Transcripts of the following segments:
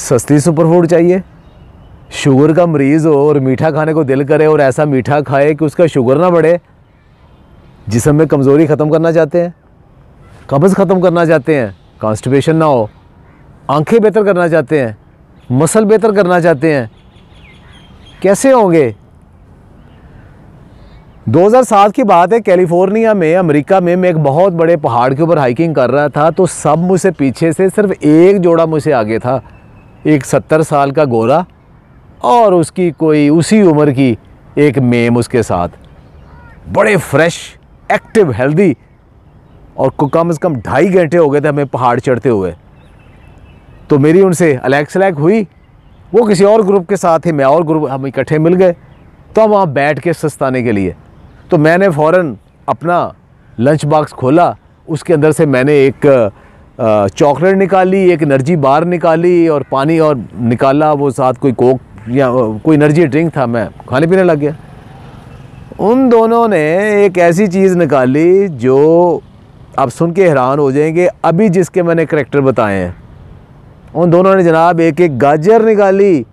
सस्ती super food चाहिए sugar का मरीज़ हो और मीठा खाने को दिल करे और ऐसा मीठा खाए कि उसका शुगर ना बढ़े जिसम में कमज़ोरी ख़त्म करना चाहते हैं कब्ज़ ख़त्म करना चाहते हैं कॉन्स्टिपेशन ना हो आंखें बेहतर करना चाहते हैं मसल बेहतर करना चाहते हैं कैसे होंगे 2007 की बात है कैलिफोर्निया में अमेरिका में मैं एक बहुत बड़े पहाड़ के ऊपर हाइकिंग कर रहा था तो सब मुझसे पीछे से सिर्फ एक जोड़ा मुझसे आगे था एक सत्तर साल का गोरा और उसकी कोई उसी उम्र की एक मेम उसके साथ बड़े फ्रेश एक्टिव हेल्दी और को कम से कम ढाई घंटे हो गए थे हमें पहाड़ चढ़ते हुए तो मेरी उनसे अलैक सलैक हुई वो किसी और ग्रुप के साथ ही मैं और ग्रुप हम इकट्ठे मिल गए तो हम वहाँ बैठ के सस्ताने के लिए तो मैंने फ़ौर अपना लंच बॉक्स खोला उसके अंदर से मैंने एक चॉकलेट निकाली एक एनर्जी बार निकाली और पानी और निकाला वो साथ कोई कोक या कोई एनर्जी ड्रिंक था मैं खाने पीने लग गया उन दोनों ने एक ऐसी चीज़ निकाली जो आप सुन के हैरान हो जाएंगे अभी जिसके मैंने करेक्टर बताए हैं उन दोनों ने जनाब एक एक गाजर निकाली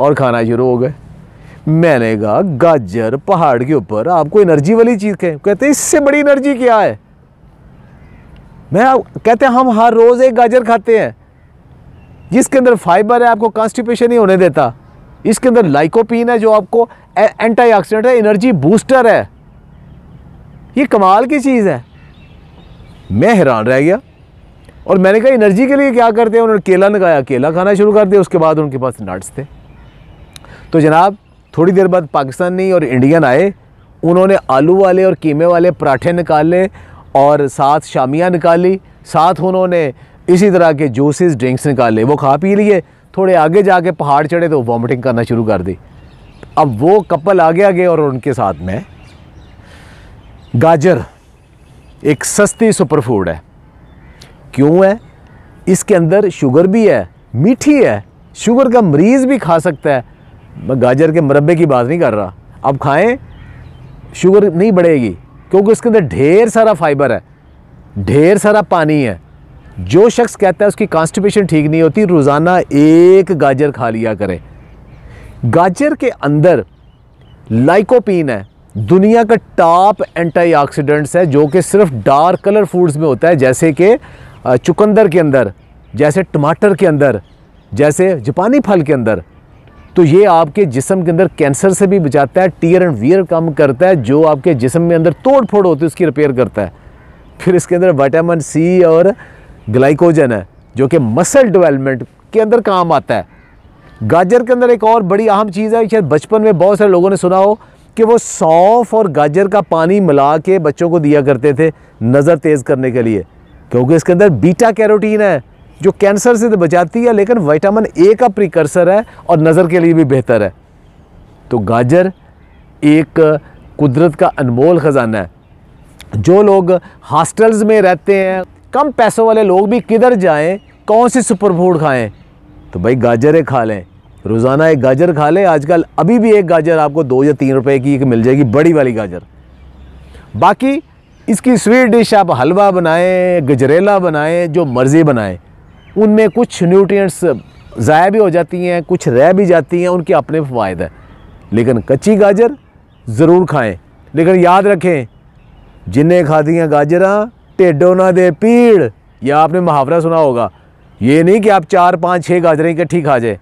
और खाना शुरू हो गए मैंने कहा गाजर पहाड़ के ऊपर आपको एनर्जी वाली चीज़ कहें कहते इससे बड़ी एनर्जी क्या है मैं कहते हैं हम हर रोज़ एक गाजर खाते हैं जिसके अंदर फाइबर है आपको कॉन्स्टिपेशन ही होने देता इसके अंदर लाइकोपिन है जो आपको एंटीऑक्सीडेंट है एनर्जी बूस्टर है ये कमाल की चीज़ है मैं हैरान रह गया और मैंने कहा एनर्जी के लिए क्या करते हैं उन्होंने केला लगाया केला खाना शुरू कर दिया उसके बाद उनके पास नट्स थे तो जनाब थोड़ी देर बाद पाकिस्तानी और इंडियन आए उन्होंने आलू वाले और कीमे वाले पराठे निकाले और साथ शामियाँ निकाली साथ उन्होंने इसी तरह के जूसेस ड्रिंक्स निकाले वो खा पी लिए थोड़े आगे जाके पहाड़ चढ़े तो वॉमिटिंग करना शुरू कर दी अब वो कपल आगे आगे और उनके साथ में गाजर एक सस्ती सुपर फूड है क्यों है इसके अंदर शुगर भी है मीठी है शुगर का मरीज़ भी खा सकता है मैं गाजर के मरबे की बात नहीं कर रहा अब खाएं शुगर नहीं बढ़ेगी क्योंकि उसके अंदर ढेर सारा फाइबर है ढेर सारा पानी है जो शख्स कहता है उसकी कॉन्स्टिपेशन ठीक नहीं होती रोज़ाना एक गाजर खा लिया करें गाजर के अंदर लाइकोपीन है दुनिया का टॉप एंटीऑक्सीडेंट्स है जो कि सिर्फ डार्क कलर फूड्स में होता है जैसे कि चुकंदर के अंदर जैसे टमाटर के अंदर जैसे जापानी फल के अंदर तो ये आपके जिसम के अंदर कैंसर से भी बचाता है टीयर एंड वियर कम करता है जो आपके जिसम में अंदर तोड़ फोड़ होती है उसकी रिपेयर करता है फिर इसके अंदर वाइटामिन सी और ग्लाइकोजन है जो कि मसल डेवलपमेंट के अंदर काम आता है गाजर के अंदर एक और बड़ी अहम चीज़ है शायद बचपन में बहुत सारे लोगों ने सुना हो कि वो सौंफ और गाजर का पानी मिला के बच्चों को दिया करते थे नज़र तेज़ करने के लिए क्योंकि इसके अंदर बीटा कैरोटीन है जो कैंसर से तो बचाती है लेकिन विटामिन ए का प्रिकर्सर है और नज़र के लिए भी बेहतर है तो गाजर एक कुदरत का अनमोल ख़जाना है जो लोग हॉस्टल्स में रहते हैं कम पैसों वाले लोग भी किधर जाएं कौन सी सुपर फूड खाएँ तो भाई गाजरें खा लें रोज़ाना एक गाजर खा लें आजकल अभी भी एक गाजर आपको दो या तीन रुपए की एक मिल जाएगी बड़ी वाली गाजर बाकी इसकी स्वीट डिश आप हलवा बनाएं गजरेला बनाएं जो मर्ज़ी बनाएं उनमें कुछ न्यूट्रिएंट्स ज़ाया भी हो जाती हैं कुछ रह भी जाती हैं उनके अपने फ़ायदे हैं लेकिन कच्ची गाजर ज़रूर खाएं लेकिन याद रखें जिन्हें खा दी हैं गाजर टेडो ना दे पीड़ या आपने मुहावरा सुना होगा ये नहीं कि आप चार पाँच छः गाजरें इकट्ठी खा जाए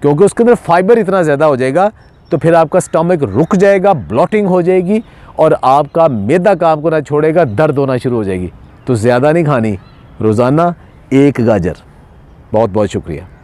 क्योंकि उसके अंदर फाइबर इतना ज़्यादा हो जाएगा तो फिर आपका स्टमक रुक जाएगा ब्लॉटिंग हो जाएगी और आपका मैदा काम को ना छोड़ेगा दर्द होना शुरू हो जाएगी तो ज़्यादा नहीं खानी रोज़ाना एक गाजर बहुत बहुत शुक्रिया